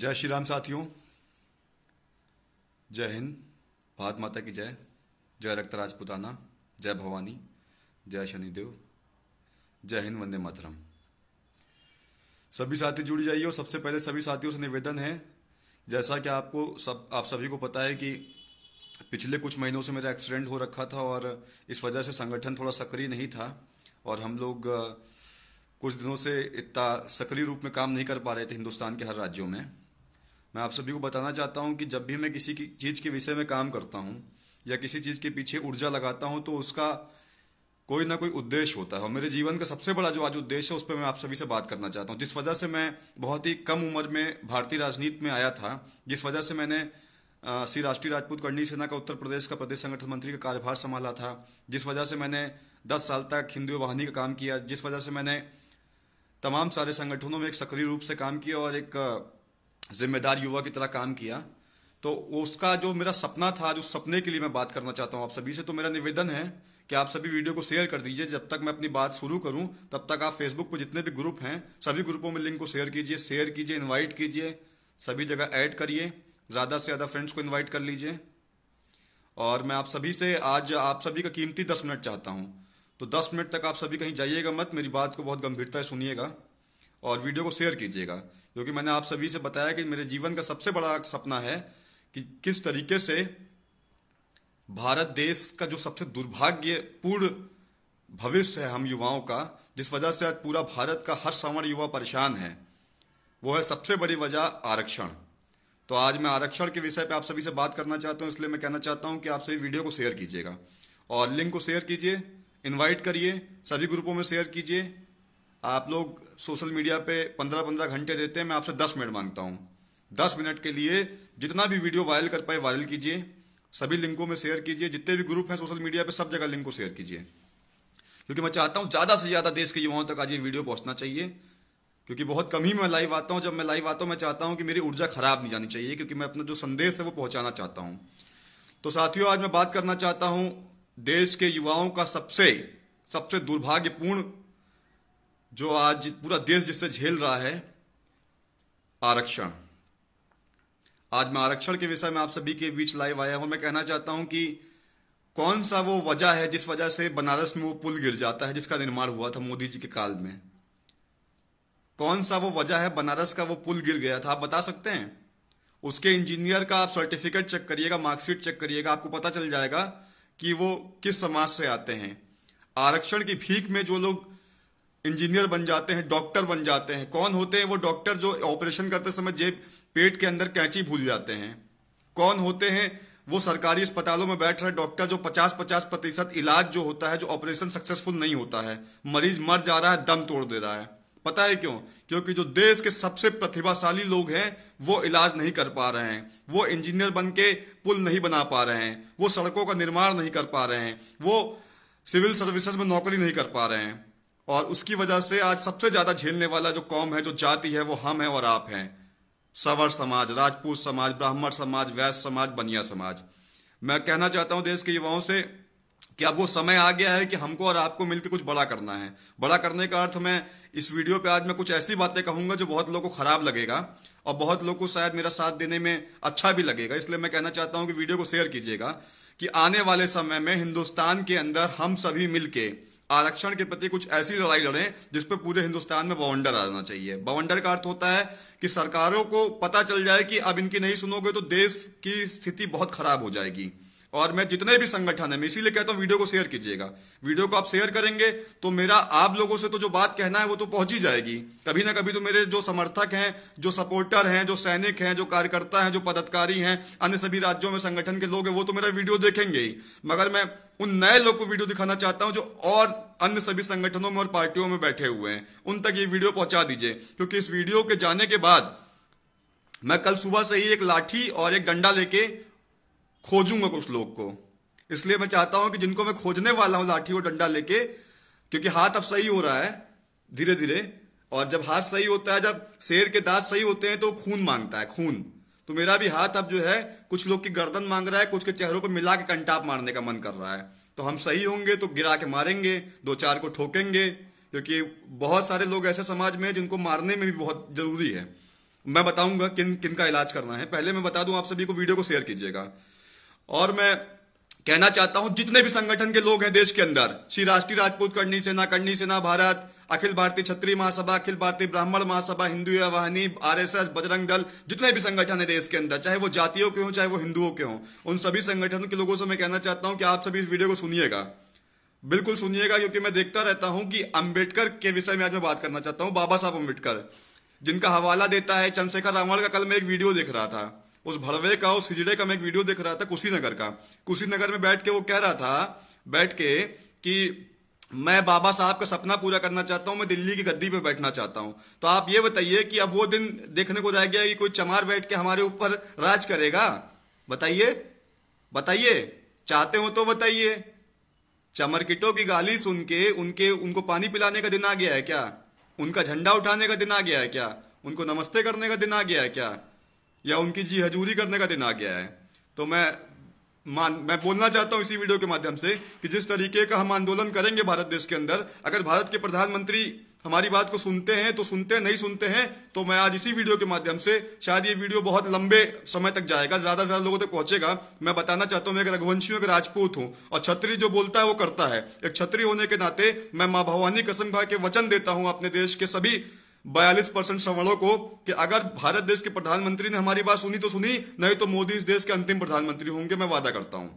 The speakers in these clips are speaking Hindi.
जय श्री राम साथियों जय हिंद भारत माता की जय जय रक्त राजपुताना जय भवानी जय शनिदेव जय हिंद वंदे मातरम सभी साथी जुड़ जाइए और सबसे पहले सभी साथियों से निवेदन है जैसा कि आपको सब आप सभी को पता है कि पिछले कुछ महीनों से मेरा एक्सीडेंट हो रखा था और इस वजह से संगठन थोड़ा सक्रिय नहीं था और हम लोग कुछ दिनों से इतना सक्रिय रूप में काम नहीं कर पा रहे थे हिंदुस्तान के हर राज्यों में मैं आप सभी को बताना चाहता हूँ कि जब भी मैं किसी की चीज़ के विषय में काम करता हूँ या किसी चीज़ के पीछे ऊर्जा लगाता हूँ तो उसका कोई ना कोई उद्देश्य होता है और मेरे जीवन का सबसे बड़ा जो आज उद्देश्य है उस पर मैं आप सभी से बात करना चाहता हूँ जिस वजह से मैं बहुत ही कम उम्र में भारतीय राजनीति में आया था जिस वजह से मैंने श्री राष्ट्रीय राजपूत कर्णी सेना का उत्तर प्रदेश का प्रदेश संगठन मंत्री का कार्यभार संभाला था जिस वजह से मैंने दस साल तक हिंदू वाहिनी का काम किया जिस वजह से मैंने तमाम सारे संगठनों में एक सक्रिय रूप से काम किया और एक जिम्मेदार युवा की तरह काम किया तो उसका जो मेरा सपना था आज उस सपने के लिए मैं बात करना चाहता हूँ आप सभी से तो मेरा निवेदन है कि आप सभी वीडियो को शेयर कर दीजिए जब तक मैं अपनी बात शुरू करूं तब तक आप फेसबुक पर जितने भी ग्रुप हैं सभी ग्रुपों में लिंक को शेयर कीजिए शेयर कीजिए इनवाइट कीजिए सभी जगह ऐड करिए ज़्यादा से ज़्यादा फ्रेंड्स को इन्वाइट कर लीजिए और मैं आप सभी से आज आप सभी का कीमती दस मिनट चाहता हूँ तो दस मिनट तक आप सभी कहीं जाइएगा मत मेरी बात को बहुत गंभीरता से सुनिएगा और वीडियो को शेयर कीजिएगा जो कि मैंने आप सभी से बताया कि मेरे जीवन का सबसे बड़ा सपना है कि किस तरीके से भारत देश का जो सबसे दुर्भाग्यपूर्ण भविष्य है हम युवाओं का जिस वजह से आज पूरा भारत का हर सवर्ण युवा परेशान है वो है सबसे बड़ी वजह आरक्षण तो आज मैं आरक्षण के विषय पे आप सभी से बात करना चाहता हूँ इसलिए मैं कहना चाहता हूँ कि आप सभी वीडियो को शेयर कीजिएगा और लिंक को शेयर कीजिए इन्वाइट करिए सभी ग्रुपों में शेयर कीजिए आप लोग सोशल मीडिया पे पंद्रह पंद्रह घंटे देते हैं मैं आपसे दस मिनट मांगता हूँ दस मिनट के लिए जितना भी वीडियो वायरल कर पाए वायरल कीजिए सभी लिंकों में शेयर कीजिए जितने भी ग्रुप हैं सोशल मीडिया पे सब जगह लिंक को शेयर कीजिए क्योंकि मैं चाहता हूँ ज़्यादा से ज़्यादा देश के युवाओं तक आज ये वीडियो पहुँचना चाहिए क्योंकि बहुत कम ही मैं लाइव आता हूँ जब मैं लाइव आता हूँ मैं चाहता हूँ कि मेरी ऊर्जा खराब नहीं जानी चाहिए क्योंकि मैं अपना जो संदेश है वो पहुँचाना चाहता हूँ तो साथियों आज मैं बात करना चाहता हूँ देश के युवाओं का सबसे सबसे दुर्भाग्यपूर्ण जो आज पूरा देश जिससे झेल रहा है आरक्षण आज मैं आरक्षण के विषय में आप सभी के बीच लाइव आया हूं मैं कहना चाहता हूं कि कौन सा वो वजह है जिस वजह से बनारस में वो पुल गिर जाता है जिसका निर्माण हुआ था मोदी जी के काल में कौन सा वो वजह है बनारस का वो पुल गिर गया था आप बता सकते हैं उसके इंजीनियर का आप सर्टिफिकेट चेक करिएगा मार्कशीट चेक करिएगा आपको पता चल जाएगा कि वो किस समाज से आते हैं आरक्षण की भीख में जो लोग इंजीनियर बन जाते हैं डॉक्टर बन जाते हैं कौन होते हैं वो डॉक्टर जो ऑपरेशन करते समय जेब पेट के अंदर कैंची भूल जाते हैं कौन होते हैं वो सरकारी अस्पतालों में बैठ रहे डॉक्टर जो 50-50 प्रतिशत इलाज जो होता है जो ऑपरेशन सक्सेसफुल नहीं होता है मरीज मर जा रहा है दम तोड़ दे रहा है पता है क्यों क्योंकि जो देश के सबसे प्रतिभाशाली लोग हैं वो इलाज नहीं कर पा रहे हैं वो इंजीनियर बन के पुल नहीं बना पा रहे हैं वो सड़कों का निर्माण नहीं कर पा रहे हैं वो सिविल सर्विसेज में नौकरी नहीं कर पा रहे हैं और उसकी वजह से आज सबसे ज़्यादा झेलने वाला जो कौम है जो जाति है वो हम हैं और आप हैं सवर समाज राजपूत समाज ब्राह्मण समाज वैश्य समाज बनिया समाज मैं कहना चाहता हूं देश के युवाओं से कि अब वो समय आ गया है कि हमको और आपको मिलकर कुछ बड़ा करना है बड़ा करने का अर्थ मैं इस वीडियो पे आज मैं कुछ ऐसी बातें कहूंगा जो बहुत लोगों को ख़राब लगेगा और बहुत लोग को शायद मेरा साथ देने में अच्छा भी लगेगा इसलिए मैं कहना चाहता हूं कि वीडियो को शेयर कीजिएगा कि आने वाले समय में हिंदुस्तान के अंदर हम सभी मिलकर आरक्षण के प्रति कुछ ऐसी लड़ाई लड़ें जिस पर पूरे हिंदुस्तान में बवंडर आना चाहिए बवंडर का अर्थ होता है कि सरकारों को पता चल जाए कि अब इनकी नहीं सुनोगे तो देश की स्थिति बहुत खराब हो जाएगी और मैं जितने भी संगठन है मैं इसीलिए कहता हूँ वीडियो को शेयर कीजिएगा वीडियो को आप शेयर करेंगे तो मेरा आप लोगों से तो जो बात कहना है वो तो पहुंच ही जाएगी कभी ना कभी तो मेरे जो समर्थक हैं जो सपोर्टर हैं जो सैनिक हैं जो कार्यकर्ता हैं जो पदाधिकारी हैं अन्य सभी राज्यों में संगठन के लोग हैं वो तो मेरा वीडियो देखेंगे ही मगर मैं उन नए लोग को वीडियो दिखाना चाहता हूँ जो और अन्य सभी संगठनों में और पार्टियों में बैठे हुए हैं उन तक ये वीडियो पहुंचा दीजिए क्योंकि इस वीडियो के जाने के बाद मैं कल सुबह से ही एक लाठी और एक डंडा लेके खोजूंगा कुछ लोग को इसलिए मैं चाहता हूं कि जिनको मैं खोजने वाला हूं लाठी और डंडा लेके क्योंकि हाथ अब सही हो रहा है धीरे धीरे और जब हाथ सही होता है जब शेर के दांत सही होते हैं तो खून मांगता है खून तो मेरा भी हाथ अब जो है कुछ लोग की गर्दन मांग रहा है कुछ के चेहरों पर मिला के कंटाप मारने का मन कर रहा है तो हम सही होंगे तो गिरा के मारेंगे दो चार को ठोकेंगे क्योंकि बहुत सारे लोग ऐसे समाज में हैं जिनको मारने में भी बहुत ज़रूरी है मैं बताऊंगा किन किन का इलाज करना है पहले मैं बता दूं आप सभी को वीडियो को शेयर कीजिएगा और मैं कहना चाहता हूं जितने भी संगठन के लोग हैं देश के अंदर श्री राष्ट्रीय राजपूत करनी सेना करनी सेना भारत अखिल भारतीय क्षत्रिय महासभा Akhil Bharatiya Brahmin Mahasabha Hindu R S RSS Bajrang Dal जितने भी संगठन है देश के अंदर चाहे वो जातियों के हों चाहे वो हिंदुओं के हों उन सभी संगठनों के लोगों से मैं कहना चाहता हूं कि आप सभी इस वीडियो को सुनिएगा बिल्कुल सुनिएगा क्योंकि मैं देखता रहता हूँ कि अम्बेडकर के विषय में आज मैं बात करना चाहता हूँ बाबा साहब अम्बेडकर जिनका हवाला देता है चंद्रशेखर रावण का कल मैं एक वीडियो देख रहा था उस भड़वे का उस हिजड़े का मैं एक वीडियो देख रहा था कुशीनगर का कुशीनगर में बैठ के वो कह रहा था बैठ के कि मैं बाबा साहब का सपना पूरा करना चाहता हूं मैं दिल्ली की गद्दी पे बैठना चाहता हूं तो आप ये बताइए कि अब वो दिन देखने को जाएगा कि कोई चमार बैठ के हमारे ऊपर राज करेगा बताइए बताइए चाहते हो तो बताइए चमरकिटों की गाली सुन के उनके उनको पानी पिलाने का दिन आ गया है क्या उनका झंडा उठाने का दिन आ गया है क्या उनको नमस्ते करने का दिन आ गया है क्या या उनकी जी हजूरी करने का दिन आ गया है तो मैं मान मैं बोलना चाहता हूं इसी वीडियो के माध्यम से कि जिस तरीके का हम आंदोलन करेंगे भारत देश के अंदर अगर भारत के प्रधानमंत्री हमारी बात को सुनते हैं तो सुनते हैं नहीं सुनते हैं तो मैं आज इसी वीडियो के माध्यम से शायद ये वीडियो बहुत लंबे समय तक जाएगा ज़्यादा से ज़्यादा लोगों तक पहुंचेगा मैं बताना चाहता हूँ मैं एक रघुवंशियों के राजपूत हूँ और छत्री जो बोलता है वो करता है एक छत्री होने के नाते मैं माँ भवानी कसम भाई के वचन देता हूँ अपने देश के सभी बयालीस परसेंट सवालों को कि अगर भारत देश के प्रधानमंत्री ने हमारी बात सुनी तो सुनी नहीं तो मोदी इस देश के अंतिम प्रधानमंत्री होंगे मैं वादा करता हूं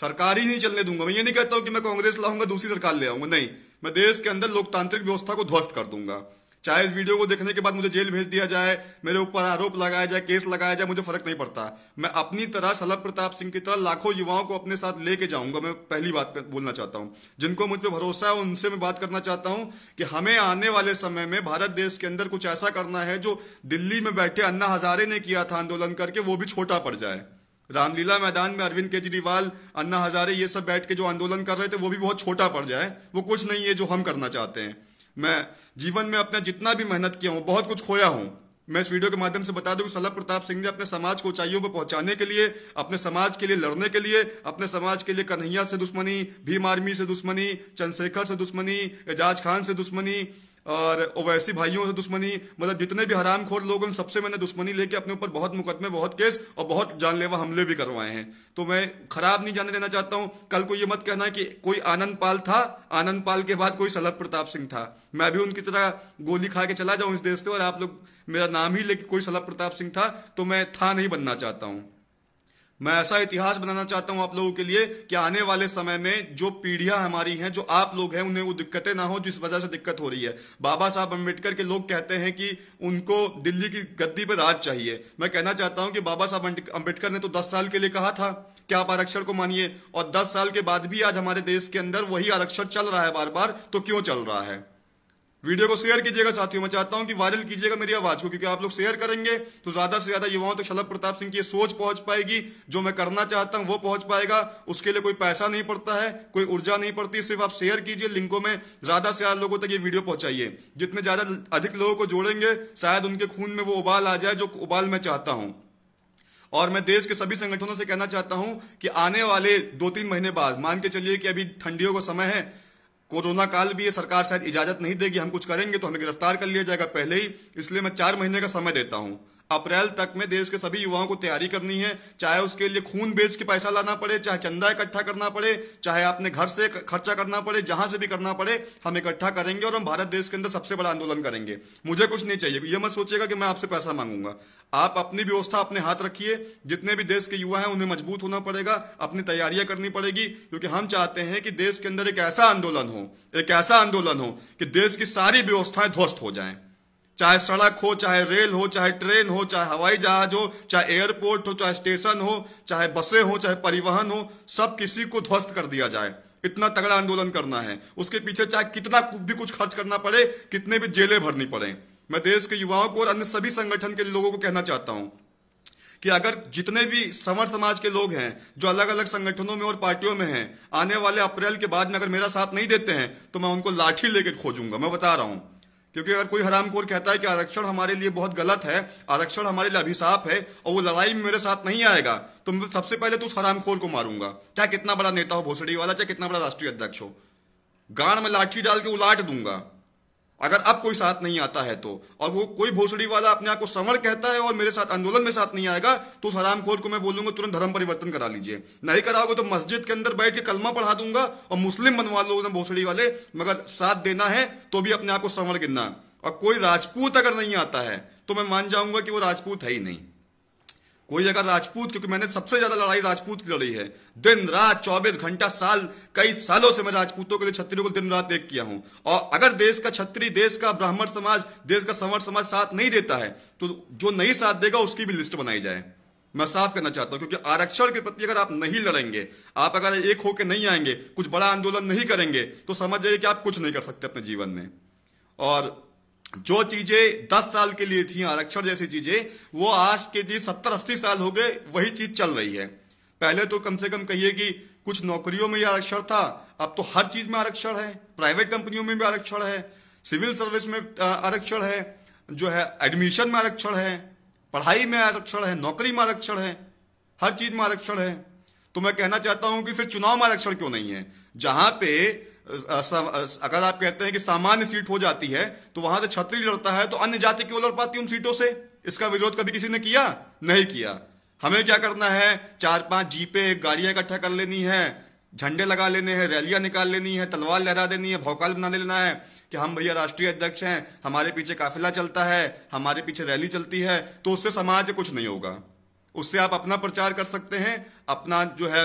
सरकार ही नहीं चलने दूंगा मैं ये नहीं कहता हूं कि मैं कांग्रेस लाऊंगा दूसरी सरकार ले आऊंगा नहीं मैं देश के अंदर लोकतांत्रिक व्यवस्था को ध्वस्त कर दूंगा चाहे इस वीडियो को देखने के बाद मुझे जेल भेज दिया जाए मेरे ऊपर आरोप लगाया जाए केस लगाया जाए मुझे फर्क नहीं पड़ता मैं अपनी तरह शलभ प्रताप सिंह की तरह लाखों युवाओं को अपने साथ लेके जाऊंगा मैं पहली बात बोलना चाहता हूँ जिनको मुझ पर भरोसा है उनसे मैं बात करना चाहता हूं कि हमें आने वाले समय में भारत देश के अंदर कुछ ऐसा करना है जो दिल्ली में बैठे अन्ना हजारे ने किया था आंदोलन करके वो भी छोटा पड़ जाए रामलीला मैदान में अरविंद केजरीवाल अन्ना हजारे ये सब बैठ के जो आंदोलन कर रहे थे वो भी बहुत छोटा पड़ जाए वो कुछ नहीं है जो हम करना चाहते हैं मैं जीवन में अपना जितना भी मेहनत किया हूँ बहुत कुछ खोया हूँ मैं इस वीडियो के माध्यम से बता दूं कि सलभ प्रताप सिंह ने अपने समाज को ऊंचाइयों पर पहुंचाने के लिए अपने समाज के लिए लड़ने के लिए अपने समाज के लिए कन्हैया से दुश्मनी भीम आर्मी से दुश्मनी चंद्रशेखर से दुश्मनी एजाज खान से दुश्मनी और ओवैसी भाइयों से दुश्मनी मतलब जितने भी हराम खोर लोग उन सबसे मैंने दुश्मनी लेके अपने ऊपर बहुत मुकदमे बहुत केस और बहुत जानलेवा हमले भी करवाए हैं तो मैं खराब नहीं जाने देना चाहता हूँ कल को ये मत कहना कि कोई आनंद पाल था आनंद पाल के बाद कोई सलभ प्रताप सिंह था मैं भी उनकी तरह गोली खा के चला जाऊँ इस देश से और आप लोग मेरा नाम ही लेके कोई सलभ प्रताप सिंह था तो मैं था नहीं बनना चाहता हूँ मैं ऐसा इतिहास बनाना चाहता हूं आप लोगों के लिए कि आने वाले समय में जो पीढ़ियां हमारी हैं जो आप लोग हैं उन्हें वो दिक्कतें ना हो जिस वजह से दिक्कत हो रही है बाबा साहब अम्बेडकर के लोग कहते हैं कि उनको दिल्ली की गद्दी पर राज चाहिए मैं कहना चाहता हूं कि बाबा साहब अम्बेडकर ने तो दस साल के लिए कहा था कि आप आरक्षण को मानिए और दस साल के बाद भी आज हमारे देश के अंदर वही आरक्षण चल रहा है बार बार तो क्यों चल रहा है वीडियो को शेयर कीजिएगा साथियों मैं चाहता हूं कि वायरल कीजिएगा मेरी आवाज को क्योंकि आप लोग शेयर करेंगे तो ज्यादा से ज्यादा युवाओं तक तो शलभ प्रताप सिंह की सोच पहुंच पाएगी जो मैं करना चाहता हूं वो पहुंच पाएगा उसके लिए कोई पैसा नहीं पड़ता है कोई ऊर्जा नहीं पड़ती सिर्फ आप शेयर कीजिए लिंकों में ज्यादा से ज्यादा लोगों तक ये वीडियो पहुंचाइए जितने ज्यादा अधिक लोगों को जोड़ेंगे शायद उनके खून में वो उबाल आ जाए जो उबाल मैं चाहता हूँ और मैं देश के सभी संगठनों से कहना चाहता हूं कि आने वाले दो तीन महीने बाद मान के चलिए कि अभी ठंडियों का समय है कोरोना काल भी ये सरकार शायद इजाजत नहीं देगी हम कुछ करेंगे तो हमें गिरफ्तार कर लिया जाएगा पहले ही इसलिए मैं चार महीने का समय देता हूँ अप्रैल तक में देश के सभी युवाओं को तैयारी करनी है चाहे उसके लिए खून बेच के पैसा लाना पड़े चाहे चंदा इकट्ठा करना पड़े चाहे अपने घर से खर्चा करना पड़े जहां से भी करना पड़े हम इकट्ठा करेंगे और हम भारत देश के अंदर सबसे बड़ा आंदोलन करेंगे मुझे कुछ नहीं चाहिए यह मत सोचेगा कि मैं आपसे पैसा मांगूंगा आप अपनी व्यवस्था अपने हाथ रखिए जितने भी देश के युवा हैं उन्हें मजबूत होना पड़ेगा अपनी तैयारियां करनी पड़ेगी क्योंकि हम चाहते हैं कि देश के अंदर एक ऐसा आंदोलन हो एक ऐसा आंदोलन हो कि देश की सारी व्यवस्थाएं ध्वस्त हो जाएं चाहे सड़क हो चाहे रेल हो चाहे ट्रेन हो चाहे हवाई जहाज हो चाहे एयरपोर्ट हो चाहे स्टेशन हो चाहे बसें हो चाहे परिवहन हो सब किसी को ध्वस्त कर दिया जाए इतना तगड़ा आंदोलन करना है उसके पीछे चाहे कितना भी कुछ खर्च करना पड़े कितने भी जेलें भरनी पड़े मैं देश के युवाओं को और अन्य सभी संगठन के लोगों को कहना चाहता हूँ कि अगर जितने भी समर समाज के लोग हैं जो अलग अलग संगठनों में और पार्टियों में हैं आने वाले अप्रैल के बाद में अगर मेरा साथ नहीं देते हैं तो मैं उनको लाठी लेकर खोजूंगा मैं बता रहा हूं क्योंकि अगर कोई हरामखोर कहता है कि आरक्षण हमारे लिए बहुत गलत है आरक्षण हमारे लिए अभिशाप है और वो लड़ाई में मेरे साथ नहीं आएगा तो मैं सबसे पहले तो उस हरामखोर को मारूंगा चाहे कितना बड़ा नेता हो भोसड़ी वाला चाहे कितना बड़ा राष्ट्रीय अध्यक्ष हो गाड़ में लाठी डाल के उलाट दूंगा अगर अब कोई साथ नहीं आता है तो और वो कोई भोसड़ी वाला अपने आप को समर कहता है और मेरे साथ आंदोलन में साथ नहीं आएगा तो उस हरामखोर को मैं बोलूंगा तुरंत धर्म परिवर्तन करा लीजिए नहीं कराओगे तो मस्जिद के अंदर बैठ के कलमा पढ़ा दूंगा और मुस्लिम बनवा लोगों ने भोसड़ी वाले मगर साथ देना है तो भी अपने आप को समर गिनना और कोई राजपूत अगर नहीं आता है तो मैं मान जाऊंगा कि वो राजपूत है ही नहीं कोई अगर राजपूत क्योंकि मैंने सबसे ज्यादा लड़ाई राजपूत की लड़ी है दिन रात चौबीस घंटा साल कई सालों से मैं राजपूतों के लिए छत्रियों को दिन रात एक किया हूं और अगर देश का छत्री देश का ब्राह्मण समाज देश का संवर्ण समाज साथ नहीं देता है तो जो नहीं साथ देगा उसकी भी लिस्ट बनाई जाए मैं साफ करना चाहता हूं क्योंकि आरक्षण के प्रति अगर आप नहीं लड़ेंगे आप अगर एक होकर नहीं आएंगे कुछ बड़ा आंदोलन नहीं करेंगे तो समझ जाइए कि आप कुछ नहीं कर सकते अपने जीवन में और जो चीजें दस साल के लिए थी आरक्षण जैसी चीजें वो आज के दिन सत्तर अस्सी साल हो गए वही चीज चल रही है पहले तो कम से कम कहिए कि कुछ नौकरियों में आरक्षण था अब तो हर चीज में आरक्षण है प्राइवेट कंपनियों में भी आरक्षण है सिविल सर्विस में आरक्षण है जो है एडमिशन में आरक्षण है पढ़ाई में आरक्षण है नौकरी में आरक्षण है हर चीज में आरक्षण है तो मैं कहना चाहता हूं कि फिर चुनाव में आरक्षण क्यों नहीं है जहां पे अगर आप कहते हैं कि सामान्य सीट हो जाती है तो वहां से छत्री लड़ता है तो अन्य जाति क्यों लड़ पाती उन सीटों से इसका विरोध कभी किसी ने किया नहीं किया हमें क्या करना है चार पांच जीपे गाड़ियां इकट्ठा कर लेनी है झंडे लगा लेने हैं रैलियां निकाल लेनी है तलवार लहरा देनी है भौकाल बना लेना है कि हम भैया राष्ट्रीय अध्यक्ष हैं हमारे पीछे काफिला चलता है हमारे पीछे रैली चलती है तो उससे समाज कुछ नहीं होगा उससे आप अपना प्रचार कर सकते हैं अपना जो है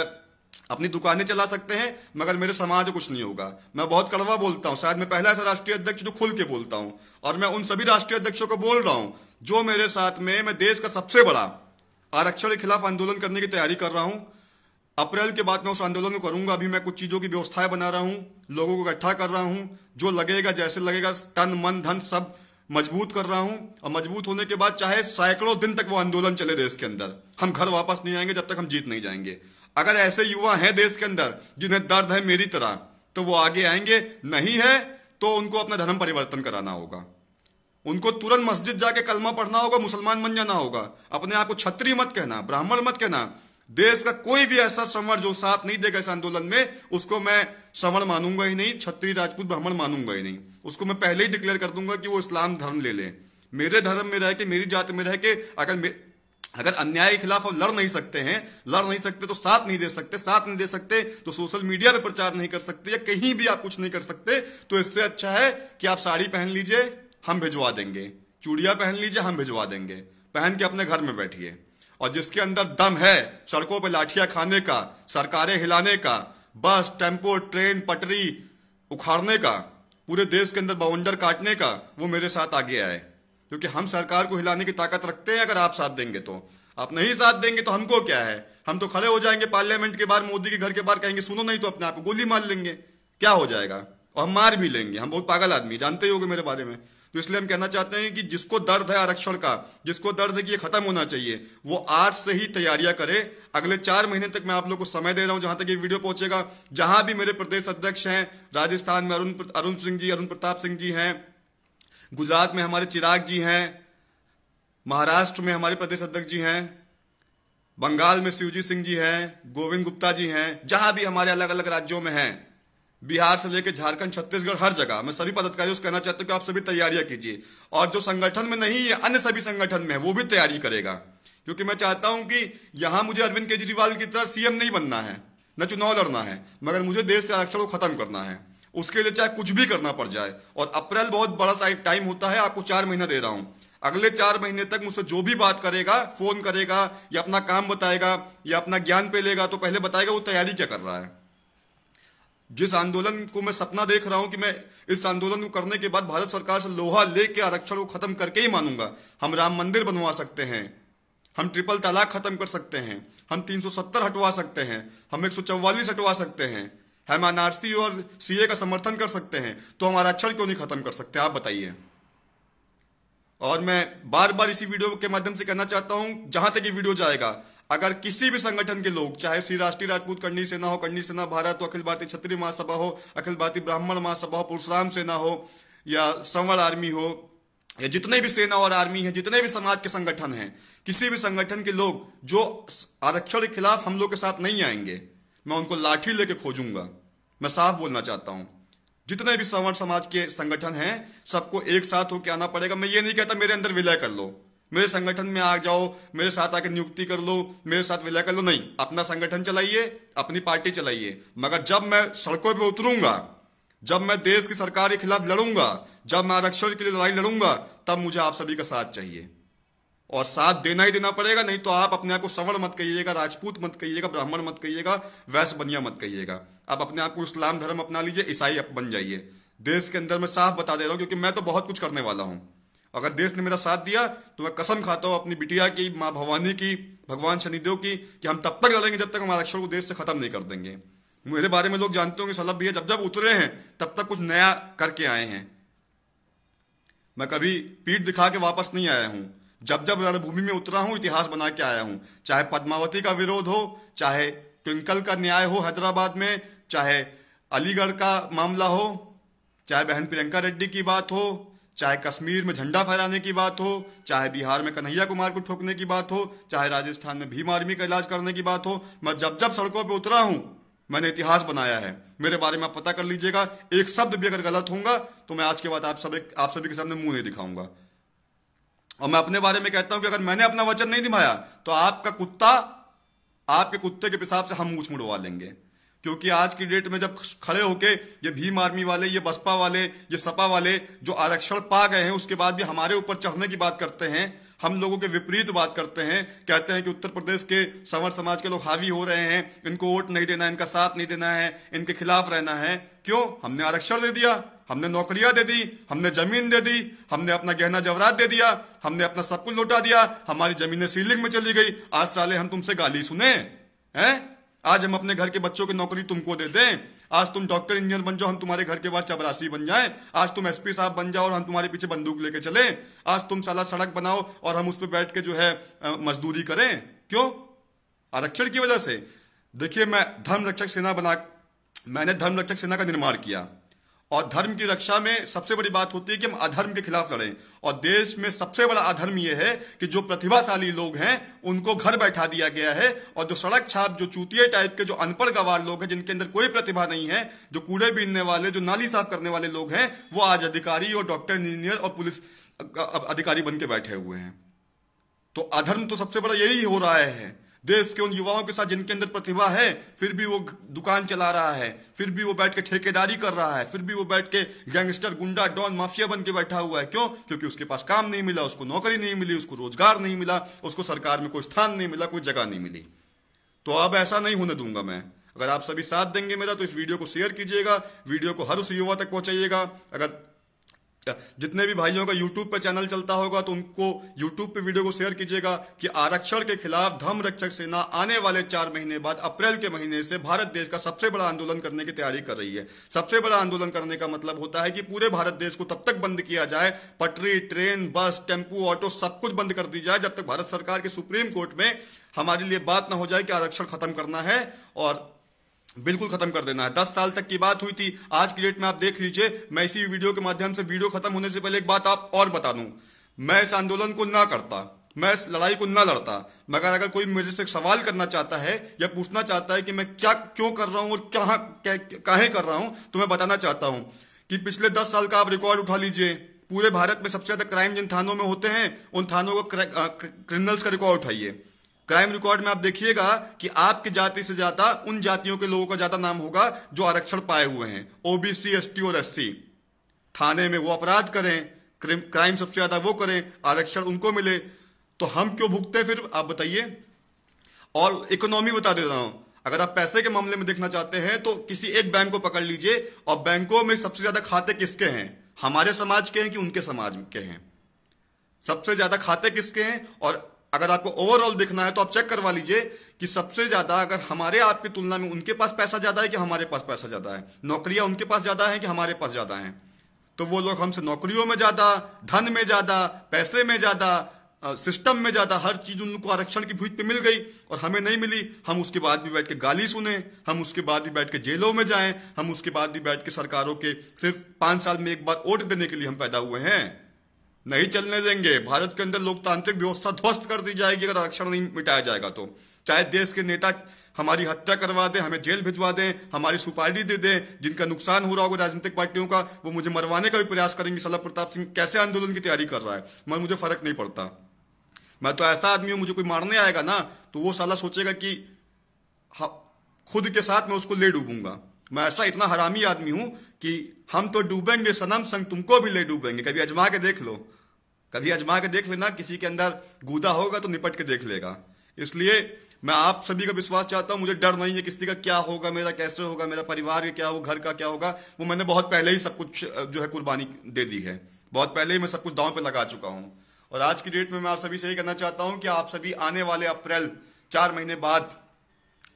अपनी दुकानें चला सकते हैं मगर मेरे समाज को कुछ नहीं होगा मैं बहुत कड़वा बोलता हूँ शायद मैं पहला ऐसा राष्ट्रीय अध्यक्ष जो खुल के बोलता हूँ और मैं उन सभी राष्ट्रीय अध्यक्षों को बोल रहा हूं जो मेरे साथ में मैं देश का सबसे बड़ा आरक्षण के खिलाफ आंदोलन करने की तैयारी कर रहा हूं अप्रैल के बाद मैं उस आंदोलन को करूंगा अभी मैं कुछ चीज़ों की व्यवस्थाएं बना रहा हूँ लोगों को इकट्ठा कर रहा हूं जो लगेगा जैसे लगेगा तन मन धन सब मजबूत कर रहा हूं और मजबूत होने के बाद चाहे सैकड़ों दिन तक वो आंदोलन चले देश के अंदर हम घर वापस नहीं आएंगे जब तक हम जीत नहीं जाएंगे अगर ऐसे युवा हैं देश के अंदर जिन्हें दर्द है मेरी तरह तो वो आगे आएंगे नहीं है तो उनको अपना धर्म परिवर्तन कराना होगा उनको तुरंत मस्जिद जाके कलमा पढ़ना होगा मुसलमान बन जाना होगा अपने आप को छत्री मत कहना ब्राह्मण मत कहना देश का कोई भी ऐसा संवर जो साथ नहीं देगा इस आंदोलन में उसको मैं समर मानूंगा ही नहीं छत्री राजपूत ब्राह्मण मानूंगा ही नहीं उसको मैं पहले ही डिक्लेयर कर दूंगा कि वो इस्लाम धर्म ले लें मेरे धर्म में रह के मेरी जाति में रह के अगर अगर अन्याय के खिलाफ हम लड़ नहीं सकते हैं लड़ नहीं सकते तो साथ नहीं दे सकते साथ नहीं दे सकते तो सोशल मीडिया पर प्रचार नहीं कर सकते या कहीं भी आप कुछ नहीं कर सकते तो इससे अच्छा है कि आप साड़ी पहन लीजिए हम भिजवा देंगे चूड़िया पहन लीजिए हम भिजवा देंगे पहन के अपने घर में बैठिए और जिसके अंदर दम है सड़कों पर लाठियां खाने का सरकारें हिलाने का बस टेम्पो ट्रेन पटरी उखाड़ने का पूरे देश के अंदर बाउंडर काटने का वो मेरे साथ आगे आए क्योंकि हम सरकार को हिलाने की ताकत रखते हैं अगर आप साथ देंगे तो आप नहीं साथ देंगे तो हमको क्या है हम तो खड़े हो जाएंगे पार्लियामेंट के बाहर मोदी के घर के बाहर कहेंगे सुनो नहीं तो अपने आप को गोली मार लेंगे क्या हो जाएगा और हम मार भी लेंगे हम बहुत पागल आदमी जानते ही होंगे मेरे बारे में तो इसलिए हम कहना चाहते हैं कि जिसको दर्द है आरक्षण का जिसको दर्द है कि ये खत्म होना चाहिए वो आज से ही तैयारियां करे अगले चार महीने तक मैं आप लोग को समय दे रहा हूं जहां तक ये वीडियो पहुंचेगा जहां भी मेरे प्रदेश अध्यक्ष हैं राजस्थान में अरुण अरुण सिंह जी अरुण प्रताप सिंह जी हैं गुजरात में हमारे चिराग जी हैं महाराष्ट्र में हमारे प्रदेश अध्यक्ष जी हैं बंगाल में शिवजी सिंह जी हैं गोविंद गुप्ता जी हैं जहां भी हमारे अलग अलग राज्यों में हैं बिहार से लेकर झारखंड छत्तीसगढ़ हर जगह मैं सभी पदाधिकारियों से कहना चाहता हूँ कि आप सभी तैयारियां कीजिए और जो संगठन में नहीं है अन्य सभी संगठन में है वो भी तैयारी करेगा क्योंकि मैं चाहता हूं कि यहां मुझे अरविंद केजरीवाल की तरह सीएम नहीं बनना है न चुनाव लड़ना है मगर मुझे देश से आरक्षण को खत्म करना है उसके लिए चाहे कुछ भी करना पड़ जाए और अप्रैल बहुत बड़ा टाइम होता है आपको चार महीना दे रहा हूं अगले चार महीने तक मुझसे जो भी बात करेगा फोन करेगा या अपना काम बताएगा या अपना ज्ञान पे लेगा तो पहले बताएगा वो तैयारी क्या कर रहा है जिस आंदोलन को मैं सपना देख रहा हूं कि मैं इस आंदोलन को करने के बाद भारत सरकार से लोहा लेके के आरक्षण को खत्म करके ही मानूंगा हम राम मंदिर बनवा सकते हैं हम ट्रिपल तलाक खत्म कर सकते हैं हम 370 हटवा सकते हैं हम एक हटवा सकते हैं हम एनआरसी और सीए का समर्थन कर सकते हैं तो हम आरक्षण क्यों नहीं खत्म कर सकते आप बताइए और मैं बार बार इसी वीडियो के माध्यम से कहना चाहता हूं जहां तक ये वीडियो जाएगा अगर किसी भी संगठन के लोग चाहे श्री राष्ट्रीय राजपूत कंडी सेना हो कंडी सेना भारत हो अखिल भारतीय क्षत्रिय महासभा हो अखिल भारतीय ब्राह्मण महासभा हो पुरुषराम सेना हो या संवर आर्मी हो या जितने भी सेना और आर्मी है जितने भी समाज के संगठन हैं किसी भी संगठन के लोग जो आरक्षण के खिलाफ हम लोग के साथ नहीं आएंगे मैं उनको लाठी लेके खोजूंगा मैं साफ बोलना चाहता हूं जितने भी सवर्ण समाज के संगठन हैं सबको एक साथ होकर आना पड़ेगा मैं ये नहीं कहता मेरे अंदर विलय कर लो मेरे संगठन में आ जाओ मेरे साथ आकर नियुक्ति कर लो मेरे साथ विलय कर लो नहीं अपना संगठन चलाइए अपनी पार्टी चलाइए मगर जब मैं सड़कों पर उतरूंगा जब मैं देश की सरकार के खिलाफ लड़ूंगा जब मैं आरक्षण के लिए लड़ाई लड़ूंगा तब मुझे आप सभी का साथ चाहिए और साथ देना ही देना पड़ेगा नहीं तो आप अपने आप को सवर्ण मत कहिएगा राजपूत मत कहिएगा ब्राह्मण मत कहिएगा वैश्य बनिया मत कहिएगा आप अपने आप को इस्लाम धर्म अपना लीजिए ईसाई बन जाइए देश के अंदर मैं साफ बता दे रहा हूँ क्योंकि मैं तो बहुत कुछ करने वाला हूँ अगर देश ने मेरा साथ दिया तो मैं कसम खाता हूँ अपनी बिटिया की माँ भवानी की भगवान शनिदेव की कि हम तब तक लड़ेंगे जब तक हम आरक्षण को देश से खत्म नहीं कर देंगे मेरे बारे में लोग जानते होंगे भी भैया जब जब उतरे हैं तब तक कुछ नया करके आए हैं मैं कभी पीठ दिखा के वापस नहीं आया हूँ जब जब रणभूमि में उतरा हूँ इतिहास बना के आया हूँ चाहे पद्मावती का विरोध हो चाहे ट्विंकल का न्याय हो हैदराबाद में चाहे अलीगढ़ का मामला हो चाहे बहन प्रियंका रेड्डी की बात हो चाहे कश्मीर में झंडा फहराने की बात हो चाहे बिहार में कन्हैया कुमार को ठोकने की बात हो चाहे राजस्थान में भीम आर्मी का इलाज करने की बात हो मैं जब जब सड़कों पर उतरा हूं मैंने इतिहास बनाया है मेरे बारे में आप पता कर लीजिएगा एक शब्द भी अगर गलत होगा तो मैं आज के बाद आप सभी आप सभी के सामने मुंह नहीं दिखाऊंगा और मैं अपने बारे में कहता हूं कि अगर मैंने अपना वचन नहीं निभाया तो आपका कुत्ता आपके कुत्ते के पिसाब से हम मूछ मुड़वा लेंगे क्योंकि आज की डेट में जब खड़े होके ये भीम आर्मी वाले ये बसपा वाले ये सपा वाले जो आरक्षण पा गए हैं उसके बाद भी हमारे ऊपर चढ़ने की बात करते हैं हम लोगों के विपरीत बात करते हैं कहते हैं कि उत्तर प्रदेश के संवर समाज के लोग हावी हो रहे हैं इनको वोट नहीं देना इनका साथ नहीं देना है इनके खिलाफ रहना है क्यों हमने आरक्षण दे दिया हमने नौकरियां दे दी हमने जमीन दे दी हमने अपना गहना जवरात दे दिया हमने अपना सब कुछ लौटा दिया हमारी जमीनें सीलिंग में चली गई आज साले हम तुमसे गाली सुने हैं आज हम अपने घर के बच्चों की नौकरी तुमको दे दें आज तुम डॉक्टर इंजीनियर बन जाओ हम तुम्हारे घर के बाहर चपरासी बन जाएं आज तुम एसपी साहब बन जाओ और हम तुम्हारे पीछे बंदूक लेके चले आज तुम साला सड़क बनाओ और हम उस पर बैठ के जो है मजदूरी करें क्यों आरक्षण की वजह से देखिए मैं धर्म रक्षक सेना बना मैंने धर्म रक्षक सेना का निर्माण किया और धर्म की रक्षा में सबसे बड़ी बात होती है कि हम अधर्म के खिलाफ लड़ें और देश में सबसे बड़ा अधर्म यह है कि जो प्रतिभाशाली लोग हैं उनको घर बैठा दिया गया है और जो सड़क छाप जो चूतिए टाइप के जो अनपढ़ गवार लोग हैं जिनके अंदर कोई प्रतिभा नहीं है जो कूड़े बीनने वाले जो नाली साफ करने वाले लोग हैं वो आज अधिकारी और डॉक्टर इंजीनियर और पुलिस अधिकारी बन के बैठे हुए हैं तो अधर्म तो सबसे बड़ा यही हो रहा है देश के उन युवाओं के साथ जिनके अंदर प्रतिभा है फिर भी वो दुकान चला रहा है फिर भी वो बैठ के ठेकेदारी कर रहा है फिर भी वो बैठ के गैंगस्टर गुंडा डॉन माफिया बन के बैठा हुआ है क्यों क्योंकि उसके पास काम नहीं मिला उसको नौकरी नहीं मिली उसको रोजगार नहीं मिला उसको सरकार में कोई स्थान नहीं मिला कोई जगह नहीं मिली तो अब ऐसा नहीं होने दूंगा मैं अगर आप सभी साथ देंगे मेरा तो इस वीडियो को शेयर कीजिएगा वीडियो को हर उस युवा तक पहुंचाइएगा अगर जितने भी भाइयों का YouTube पर चैनल चलता होगा तो उनको YouTube पे वीडियो को शेयर कीजिएगा कि आरक्षण के खिलाफ धर्म रक्षक सेना आने वाले चार महीने बाद अप्रैल के महीने से भारत देश का सबसे बड़ा आंदोलन करने की तैयारी कर रही है सबसे बड़ा आंदोलन करने का मतलब होता है कि पूरे भारत देश को तब तक बंद किया जाए पटरी ट्रेन बस टेम्पू ऑटो सब कुछ बंद कर दी जाए जब तक भारत सरकार के सुप्रीम कोर्ट में हमारे लिए बात ना हो जाए कि आरक्षण खत्म करना है और बिल्कुल खत्म कर देना है दस साल तक की बात हुई थी आज की डेट में आप देख लीजिए मैं इसी वीडियो के माध्यम से वीडियो खत्म होने से पहले एक बात आप और बता दूं मैं इस आंदोलन को ना करता मैं इस लड़ाई को ना लड़ता मगर अगर कोई मेरे से सवाल करना चाहता है या पूछना चाहता है कि मैं क्या क्यों कर रहा हूँ और कहा कहे कर रहा हूं तो मैं बताना चाहता हूं कि पिछले दस साल का आप रिकॉर्ड उठा लीजिए पूरे भारत में सबसे ज्यादा क्राइम जिन थानों में होते हैं उन थानों को क्रिमिनल्स का रिकॉर्ड उठाइए क्राइम रिकॉर्ड में आप देखिएगा कि आपकी जाति से ज्यादा उन जातियों के लोगों का ज्यादा नाम होगा जो आरक्षण पाए हुए हैं ओबीसी एस और एस थाने में वो अपराध करें क्राइम सबसे ज्यादा वो करें आरक्षण उनको मिले तो हम क्यों भुगते फिर आप बताइए और इकोनॉमी बता दे रहा हूं अगर आप पैसे के मामले में देखना चाहते हैं तो किसी एक बैंक को पकड़ लीजिए और बैंकों में सबसे ज्यादा खाते किसके हैं हमारे समाज के हैं कि उनके समाज के हैं सबसे ज्यादा खाते किसके हैं और अगर आपको ओवरऑल देखना है तो आप चेक करवा लीजिए कि सबसे ज़्यादा अगर हमारे आपकी तुलना में उनके पास पैसा ज़्यादा है कि हमारे पास पैसा ज़्यादा है नौकरियाँ उनके पास ज़्यादा है कि हमारे पास ज़्यादा हैं तो वो लोग हमसे नौकरियों में ज़्यादा धन में ज़्यादा पैसे में ज़्यादा सिस्टम में ज़्यादा हर चीज़ उनको आरक्षण की भूत पे मिल गई और हमें नहीं मिली हम उसके बाद भी बैठ के गाली सुने हम उसके बाद भी बैठ के जेलों में जाएं हम उसके बाद भी बैठ के सरकारों के सिर्फ पांच साल में एक बार वोट देने के लिए हम पैदा हुए हैं नहीं चलने देंगे भारत के अंदर लोकतांत्रिक व्यवस्था ध्वस्त कर दी जाएगी अगर आरक्षण नहीं मिटाया जाएगा तो चाहे देश के नेता हमारी हत्या करवा दें हमें जेल भिजवा दें हमारी सुपारी दे दें जिनका नुकसान हो रहा होगा राजनीतिक पार्टियों का वो मुझे मरवाने का भी प्रयास करेंगे सलभ प्रताप सिंह कैसे आंदोलन की तैयारी कर रहा है मगर मुझे फर्क नहीं पड़ता मैं तो ऐसा आदमी हूं मुझे कोई मारने आएगा ना तो वो साला सोचेगा कि खुद के साथ मैं उसको ले डूबूंगा मैं ऐसा इतना हरामी आदमी हूं कि हम तो डूबेंगे सनम संग तुमको भी ले डूबेंगे कभी अजमा के देख लो कभी अजमा के देख लेना किसी के अंदर गूदा होगा तो निपट के देख लेगा इसलिए मैं आप सभी का विश्वास चाहता हूँ मुझे डर नहीं है किसी का क्या होगा मेरा कैसे होगा मेरा परिवार का क्या होगा घर का क्या होगा वो मैंने बहुत पहले ही सब कुछ जो है कुर्बानी दे दी है बहुत पहले ही मैं सब कुछ दांव पे लगा चुका हूँ और आज की डेट में मैं आप सभी से यही कहना चाहता हूँ कि आप सभी आने वाले अप्रैल चार महीने बाद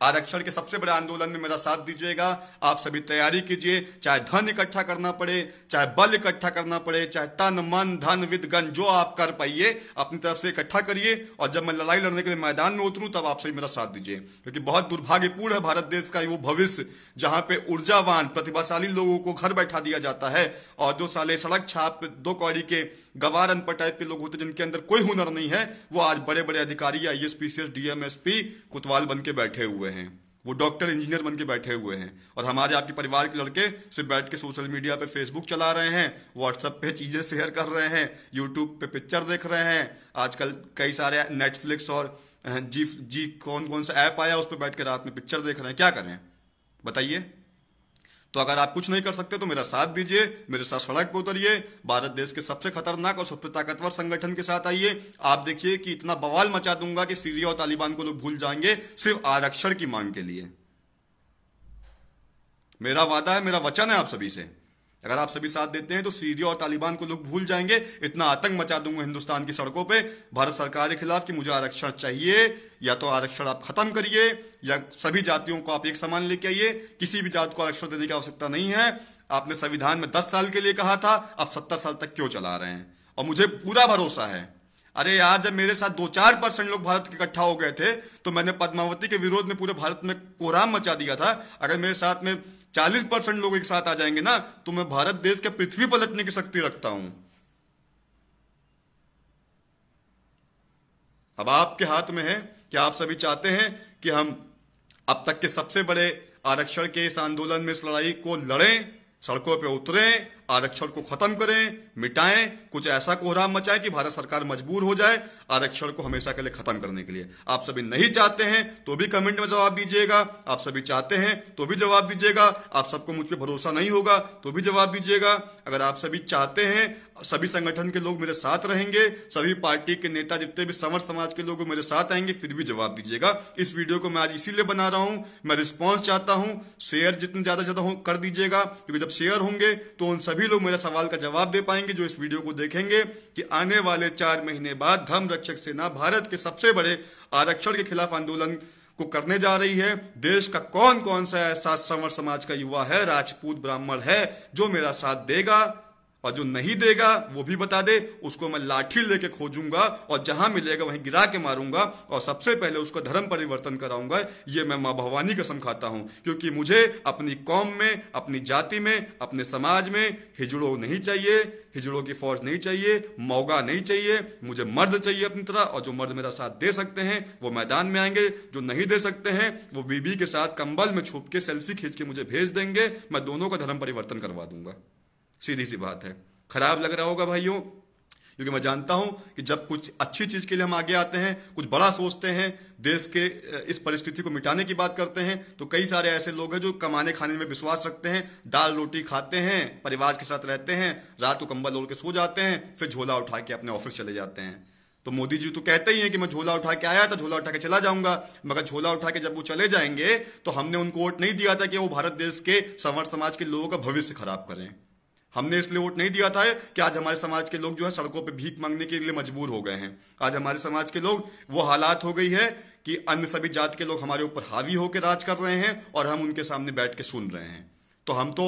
आरक्षण के सबसे बड़े आंदोलन में मेरा साथ दीजिएगा आप सभी तैयारी कीजिए चाहे धन इकट्ठा करना पड़े चाहे बल इकट्ठा करना पड़े चाहे तन मन धन विद गन जो आप कर पाइए अपनी तरफ से इकट्ठा करिए और जब मैं लड़ाई लड़ने के लिए मैदान में उतरूं तब आप सभी मेरा साथ दीजिए क्योंकि बहुत दुर्भाग्यपूर्ण है भारत देश का वो भविष्य जहां पे ऊर्जावान प्रतिभाशाली लोगों को घर बैठा दिया जाता है और जो साले सड़क छाप दो कौड़ी के गवार अनपढ़ टाइप के लोग होते जिनके अंदर कोई हुनर नहीं है वो आज बड़े बड़े अधिकारी I S P C S D M S P कुतवाल बन के बैठे हुए हैं वो डॉक्टर इंजीनियर बन के बैठे हुए हैं और हमारे आपके परिवार के लड़के सिर्फ बैठ के सोशल मीडिया पे फेसबुक चला रहे हैं व्हाट्सएप पे चीज़ें शेयर कर रहे हैं यूट्यूब पे पिक्चर देख रहे हैं आजकल कई सारे नेटफ्लिक्स और जी जी कौन कौन सा ऐप आया उस पर बैठ के रात में पिक्चर देख रहे हैं क्या करें बताइए तो अगर आप कुछ नहीं कर सकते तो मेरा साथ दीजिए मेरे साथ सड़क पर उतरिए भारत देश के सबसे खतरनाक और सबसे ताकतवर संगठन के साथ आइए आप देखिए कि इतना बवाल मचा दूंगा कि सीरिया और तालिबान को लोग भूल जाएंगे सिर्फ आरक्षण की मांग के लिए मेरा वादा है मेरा वचन है आप सभी से अगर आप सभी साथ देते हैं तो सीरिया और तालिबान को लोग भूल जाएंगे इतना आतंक मचा दूंगा हिंदुस्तान की सड़कों पे भारत सरकार के खिलाफ कि मुझे आरक्षण चाहिए या तो आरक्षण आप खत्म करिए या सभी जातियों को आप एक समान लेके आइए किसी भी जात को आरक्षण देने की आवश्यकता नहीं है आपने संविधान में दस साल के लिए कहा था आप सत्तर साल तक क्यों चला रहे हैं और मुझे पूरा भरोसा है अरे यार जब मेरे साथ दो चार परसेंट लोग भारत के इकट्ठा हो गए थे तो मैंने पद्मावती के विरोध में पूरे भारत में कोराम मचा दिया था अगर मेरे साथ में चालीस परसेंट लोग एक साथ आ जाएंगे ना तो मैं भारत देश के पृथ्वी पलटने की शक्ति रखता हूं अब आपके हाथ में है क्या आप सभी चाहते हैं कि हम अब तक के सबसे बड़े आरक्षण के इस आंदोलन में इस लड़ाई को लड़ें सड़कों पर उतरें आरक्षण को खत्म करें मिटाएं कुछ ऐसा कोहराम मचाएं कि भारत सरकार मजबूर हो जाए आरक्षण को हमेशा के लिए खत्म करने के लिए आप सभी नहीं चाहते हैं तो भी कमेंट में जवाब दीजिएगा आप सभी चाहते हैं तो भी जवाब दीजिएगा आप सबको मुझ पर भरोसा नहीं होगा तो भी जवाब दीजिएगा अगर आप सभी चाहते हैं सभी संगठन के लोग मेरे साथ रहेंगे सभी पार्टी के नेता जितने भी समर्थ समाज के लोग मेरे साथ आएंगे फिर भी जवाब दीजिएगा इस वीडियो को मैं आज इसीलिए बना रहा हूं मैं रिस्पॉन्स चाहता हूं शेयर जितने ज़्यादा ज़्यादा कर दीजिएगा क्योंकि जब शेयर होंगे तो उन सभी सभी लोग मेरा सवाल का जवाब दे पाएंगे जो इस वीडियो को देखेंगे कि आने वाले चार महीने बाद धर्म रक्षक सेना भारत के सबसे बड़े आरक्षण के खिलाफ आंदोलन को करने जा रही है देश का कौन कौन सा ऐसा समर समाज का युवा है राजपूत ब्राह्मण है जो मेरा साथ देगा और जो नहीं देगा वो भी बता दे उसको मैं लाठी लेके खोजूंगा और जहां मिलेगा वहीं गिरा के मारूंगा और सबसे पहले उसको धर्म परिवर्तन कराऊंगा ये मैं माँ भवानी कसम खाता हूं क्योंकि मुझे अपनी कौम में अपनी जाति में अपने समाज में हिजड़ो नहीं चाहिए हिजड़ों की फौज नहीं चाहिए मौगा नहीं चाहिए मुझे मर्द चाहिए अपनी तरह और जो मर्द मेरा साथ दे सकते हैं वो मैदान में आएंगे जो नहीं दे सकते हैं वो बीबी के साथ कंबल में छुप के सेल्फी खींच के मुझे भेज देंगे मैं दोनों का धर्म परिवर्तन करवा दूंगा सीधी सी बात है खराब लग रहा होगा भाइयों क्योंकि मैं जानता हूं कि जब कुछ अच्छी चीज़ के लिए हम आगे आते हैं कुछ बड़ा सोचते हैं देश के इस परिस्थिति को मिटाने की बात करते हैं तो कई सारे ऐसे लोग हैं जो कमाने खाने में विश्वास रखते हैं दाल रोटी खाते हैं परिवार के साथ रहते हैं रात को कंबल ओढ़ के सो जाते हैं फिर झोला उठा के अपने ऑफिस चले जाते हैं तो मोदी जी तो कहते ही हैं कि मैं झोला उठा के आया था झोला उठा के चला जाऊंगा मगर झोला उठा के जब वो चले जाएंगे तो हमने उनको वोट नहीं दिया था कि वो भारत देश के संवर समाज के लोगों का भविष्य खराब करें हमने इसलिए वोट नहीं दिया था कि आज हमारे समाज के लोग जो है सड़कों पर भीख मांगने के लिए मजबूर हो गए हैं आज हमारे समाज के लोग वो हालात हो गई है कि अन्य सभी जात के लोग हमारे ऊपर हावी होकर राज कर रहे हैं और हम उनके सामने बैठ के सुन रहे हैं तो हम तो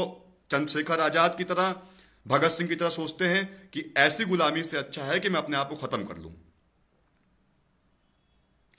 चंद्रशेखर आज़ाद की तरह भगत सिंह की तरह सोचते हैं कि ऐसी गुलामी से अच्छा है कि मैं अपने आप को ख़त्म कर लू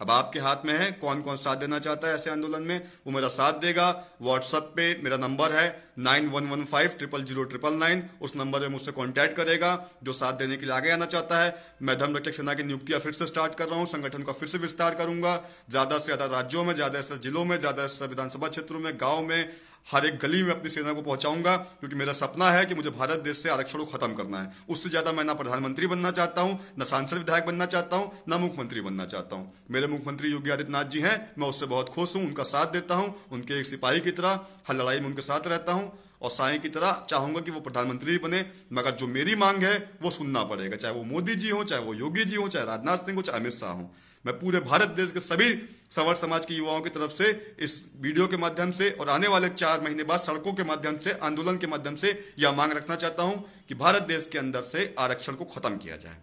अब आपके हाथ में है कौन कौन साथ देना चाहता है ऐसे आंदोलन में वो मेरा साथ देगा व्हाट्सएप पे मेरा नंबर है nine one one five triple zero triple nine उस नंबर पर मुझसे कॉन्टैक्ट करेगा जो साथ देने के लिए आगे आना चाहता है मैं धर्म रक्षक सेना की नियुक्तियां फिर से स्टार्ट कर रहा हूँ संगठन का फिर से विस्तार करूंगा ज़्यादा से ज़्यादा राज्यों में ज़्यादा से जिलों में ज़्यादा से विधानसभा क्षेत्रों में गाँव में हर एक गली में अपनी सेना को पहुंचाऊंगा क्योंकि मेरा सपना है कि मुझे भारत देश से आरक्षण को खत्म करना है उससे ज़्यादा मैं ना प्रधानमंत्री बनना चाहता हूं ना सांसद विधायक बनना चाहता हूं ना मुख्यमंत्री बनना चाहता हूं मेरे मुख्यमंत्री योगी आदित्यनाथ जी हैं मैं उससे बहुत खुश हूँ उनका साथ देता हूँ उनके एक सिपाही की तरह हर लड़ाई में उनके साथ रहता हूँ और साई की तरह चाहूंगा कि वो प्रधानमंत्री बने मगर जो मेरी मांग है वो सुनना पड़ेगा चाहे वो मोदी जी हो चाहे वो योगी जी हो चाहे राजनाथ सिंह हो चाहे अमित शाह हो मैं पूरे भारत देश के सभी सवर्ण समाज के युवाओं की तरफ से इस वीडियो के माध्यम से और आने वाले चार महीने बाद सड़कों के माध्यम से आंदोलन के माध्यम से यह मांग रखना चाहता हूं कि भारत देश के अंदर से आरक्षण को खत्म किया जाए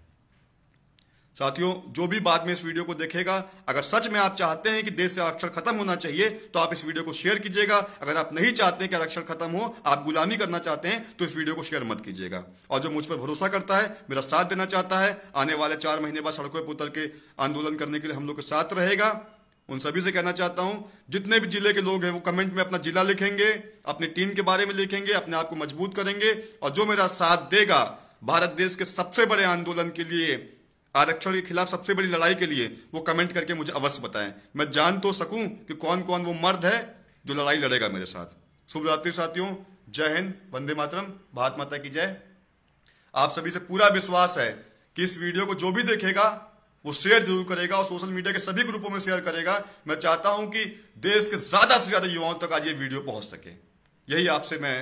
साथियों जो भी बाद में इस वीडियो को देखेगा अगर सच में आप चाहते हैं कि देश से आरक्षण खत्म होना चाहिए तो आप इस वीडियो को शेयर कीजिएगा अगर आप नहीं चाहते कि आरक्षण खत्म हो आप गुलामी करना चाहते हैं तो इस वीडियो को शेयर मत कीजिएगा और जो मुझ पर भरोसा करता है मेरा साथ देना चाहता है आने वाले चार महीने बाद सड़कों पर उतर के आंदोलन करने के लिए हम लोग के साथ रहेगा उन सभी से कहना चाहता हूं जितने भी जिले के लोग हैं वो कमेंट में अपना जिला लिखेंगे अपनी टीम के बारे में लिखेंगे अपने आप को मजबूत करेंगे और जो मेरा साथ देगा भारत देश के सबसे बड़े आंदोलन के लिए आरक्षण के खिलाफ सबसे बड़ी लड़ाई के लिए वो कमेंट करके मुझे अवश्य बताएं मैं जान तो सकूं कि कौन कौन वो मर्द है जो लड़ाई लड़ेगा मेरे साथ शुभ रात्रि साथियों जय हिंद वंदे मातरम भारत माता की जय आप सभी से पूरा विश्वास है कि इस वीडियो को जो भी देखेगा वो शेयर जरूर करेगा और सोशल मीडिया के सभी ग्रुपों में शेयर करेगा मैं चाहता हूं कि देश के ज़्यादा से ज़्यादा युवाओं तक आज ये वीडियो पहुंच सके यही आपसे मैं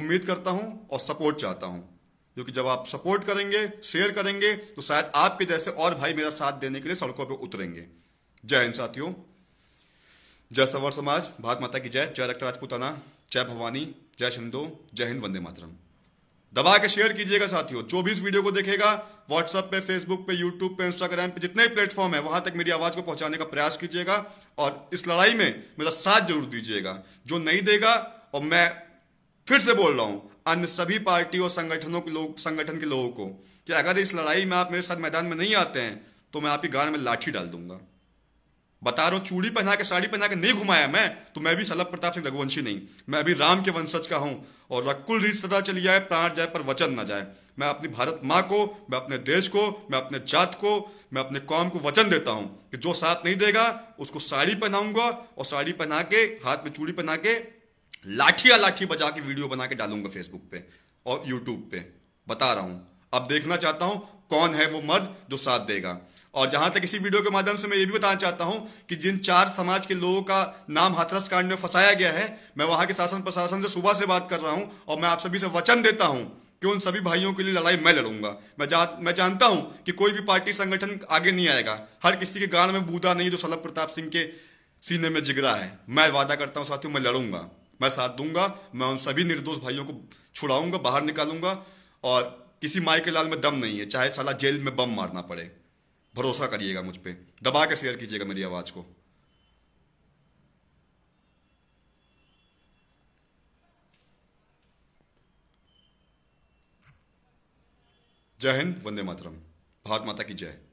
उम्मीद करता हूं और सपोर्ट चाहता हूं जो कि जब आप सपोर्ट करेंगे शेयर करेंगे तो शायद आपके जैसे और भाई मेरा साथ देने के लिए सड़कों पर उतरेंगे जय हिंद साथियों जय सवर समाज भारत माता की जय जय रक्त राजपूताना जय भवानी जय शिंदो जय हिंद वंदे मातरम दबा के शेयर कीजिएगा साथियों जो भी इस वीडियो को देखेगा व्हाट्सएप पे फेसबुक पे यूट्यूब पे इंस्टाग्राम पे जितने प्लेटफॉर्म है वहां तक मेरी आवाज को पहुंचाने का प्रयास कीजिएगा और इस लड़ाई में मेरा साथ जरूर दीजिएगा जो नहीं देगा और मैं फिर से बोल रहा हूं अन्य सभी पार्टी और संगठनों के लोग संगठन के लोगों को कि अगर इस लड़ाई में आप मेरे साथ मैदान में नहीं आते हैं तो मैं आपकी गाड़ में लाठी डाल दूंगा बता रहा हूं चूड़ी पहना के साड़ी पहना के नहीं घुमाया मैं तो मैं भी सलभ प्रताप सिंह रघुवंशी नहीं मैं अभी राम के वंशज का हूं और रकुल रीत सदा चली जाए प्राण जाए पर वचन ना जाए मैं अपनी भारत माँ को मैं अपने देश को मैं अपने जात को मैं अपने कौम को वचन देता हूं कि जो साथ नहीं देगा उसको साड़ी पहनाऊंगा और साड़ी पहना के हाथ में चूड़ी पहना के लाठिया लाठी बजा के वीडियो बना के डालूंगा फेसबुक पे और यूट्यूब पे बता रहा हूं अब देखना चाहता हूं कौन है वो मर्द जो साथ देगा और जहां तक इसी वीडियो के माध्यम से मैं ये भी बताना चाहता हूं कि जिन चार समाज के लोगों का नाम हाथरस कांड में फंसाया गया है मैं वहां के शासन प्रशासन से सुबह से बात कर रहा हूं और मैं आप सभी से वचन देता हूं कि उन सभी भाइयों के लिए लड़ाई मैं लड़ूंगा मैं जा, मैं जानता हूं कि कोई भी पार्टी संगठन आगे नहीं आएगा हर किसी के गाड़ में बूदा नहीं जो सलभ प्रताप सिंह के सीने में जिगरा है मैं वादा करता हूं साथियों मैं लड़ूंगा मैं साथ दूंगा मैं उन सभी निर्दोष भाइयों को छुड़ाऊंगा बाहर निकालूंगा और किसी माई के लाल में दम नहीं है चाहे साला जेल में बम मारना पड़े भरोसा करिएगा मुझ पर दबा के शेयर कीजिएगा मेरी आवाज़ को जय हिंद वंदे मातरम भारत माता की जय